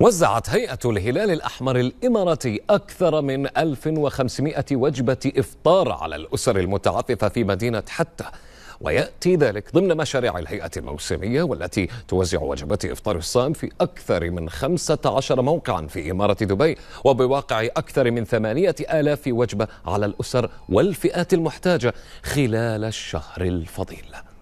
وزعت هيئة الهلال الأحمر الإماراتي أكثر من 1500 وجبة إفطار على الأسر المتعففة في مدينة حتى ويأتي ذلك ضمن مشاريع الهيئة الموسمية والتي توزع وجبات إفطار الصائم في أكثر من 15 موقعا في إمارة دبي وبواقع أكثر من 8000 وجبة على الأسر والفئات المحتاجة خلال الشهر الفضيل